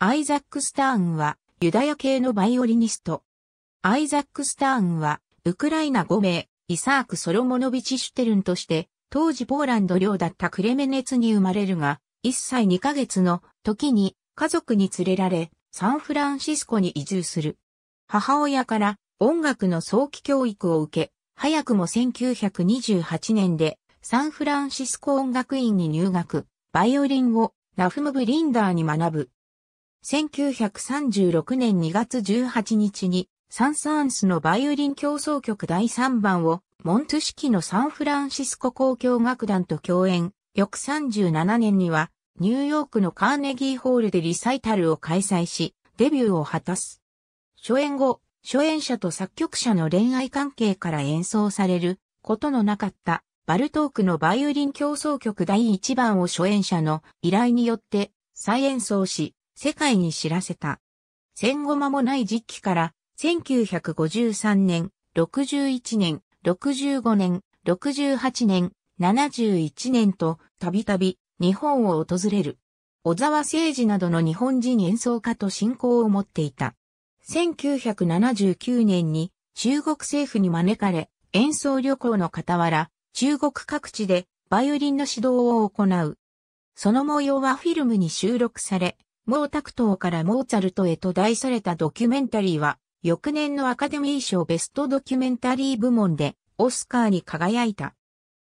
アイザック・スターンは、ユダヤ系のバイオリニスト。アイザック・スターンは、ウクライナ5名、イサーク・ソロモノビチ・シュテルンとして、当時ポーランド領だったクレメネツに生まれるが、1歳2ヶ月の時に家族に連れられ、サンフランシスコに移住する。母親から音楽の早期教育を受け、早くも1928年でサンフランシスコ音楽院に入学、バイオリンをラフムブリンダーに学ぶ。1936年2月18日にサンサーンスのバイオリン協奏曲第3番をモントゥ式のサンフランシスコ交響楽団と共演、翌37年にはニューヨークのカーネギーホールでリサイタルを開催し、デビューを果たす。初演後、初演者と作曲者の恋愛関係から演奏されることのなかったバルトークのバイオリン協奏曲第1番を初演者の依頼によって再演奏し、世界に知らせた。戦後間もない時期から、1953年、61年、65年、68年、71年と、たびたび、日本を訪れる。小沢誠二などの日本人演奏家と信仰を持っていた。1979年に中国政府に招かれ、演奏旅行の傍ら、中国各地でバイオリンの指導を行う。その模様はフィルムに収録され、毛沢東からモーツァルトへと題されたドキュメンタリーは、翌年のアカデミー賞ベストドキュメンタリー部門でオスカーに輝いた。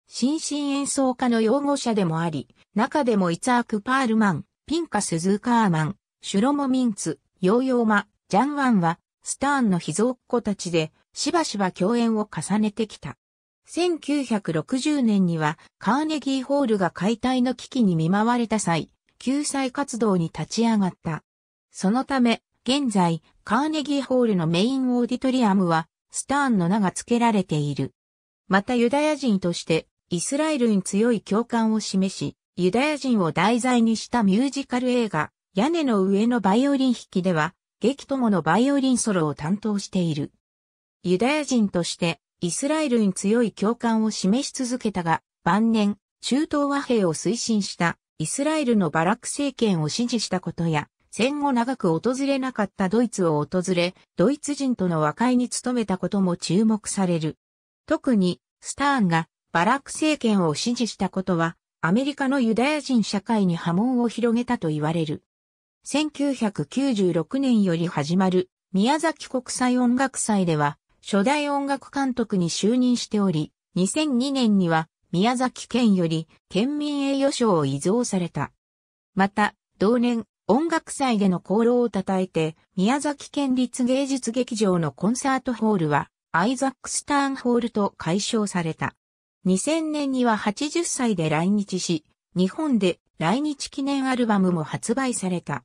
新進演奏家の擁護者でもあり、中でもイツアーク・パールマン、ピンカ・スズーカーマン、シュロモ・ミンツ、ヨーヨーマ、ジャン・ワンは、スターンの秘蔵っ子たちで、しばしば共演を重ねてきた。1960年には、カーネギーホールが解体の危機に見舞われた際、救済活動に立ち上がった。そのため、現在、カーネギーホールのメインオーディトリアムは、スターンの名が付けられている。またユダヤ人として、イスラエルに強い共感を示し、ユダヤ人を題材にしたミュージカル映画、屋根の上のバイオリン弾きでは、劇友のバイオリンソロを担当している。ユダヤ人として、イスラエルに強い共感を示し続けたが、晩年、中東和平を推進したイスラエルのバラク政権を支持したことや、戦後長く訪れなかったドイツを訪れ、ドイツ人との和解に努めたことも注目される。特に、スターンがバラク政権を支持したことは、アメリカのユダヤ人社会に波紋を広げたと言われる。1996年より始まる宮崎国際音楽祭では、初代音楽監督に就任しており、2002年には宮崎県より県民栄誉賞を遺贈された。また、同年、音楽祭での功労を称えて、宮崎県立芸術劇場のコンサートホールは、アイザック・スターンホールと解消された。2000年には80歳で来日し、日本で来日記念アルバムも発売された。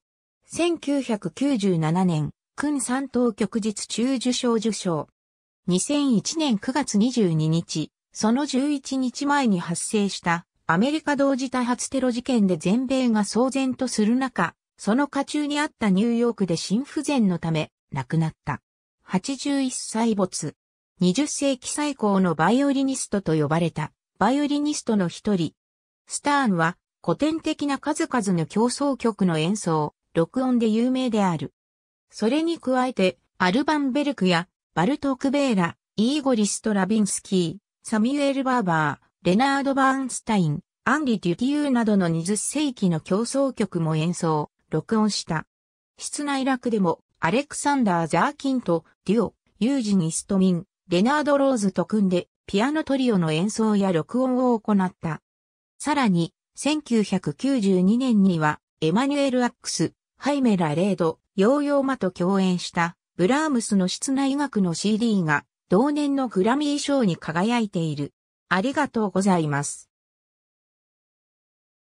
1997年、君三等旭日中受賞受賞。2001年9月22日、その11日前に発生したアメリカ同時多発テロ事件で全米が騒然とする中、その下中にあったニューヨークで心不全のため亡くなった。81歳没。20世紀最高のバイオリニストと呼ばれた、バイオリニストの一人。スターンは古典的な数々の競争曲の演奏、録音で有名である。それに加えて、アルバンベルクやバルトクベーラ、イーゴリ・ストラビンスキー、サミュエル・バーバー、レナード・バーンスタイン、アンリ・デュティーなどの20世紀の競争曲も演奏、録音した。室内楽でも、アレクサンダー・ザーキンと、デュオ、ユージニ・ストミン、レナード・ローズと組んで、ピアノトリオの演奏や録音を行った。さらに、1992年には、エマニュエル・アックス、ハイメラ・レード、ヨーヨーマと共演した、ブラームスの室内楽の CD が同年のグラミー賞に輝いている。ありがとうございます。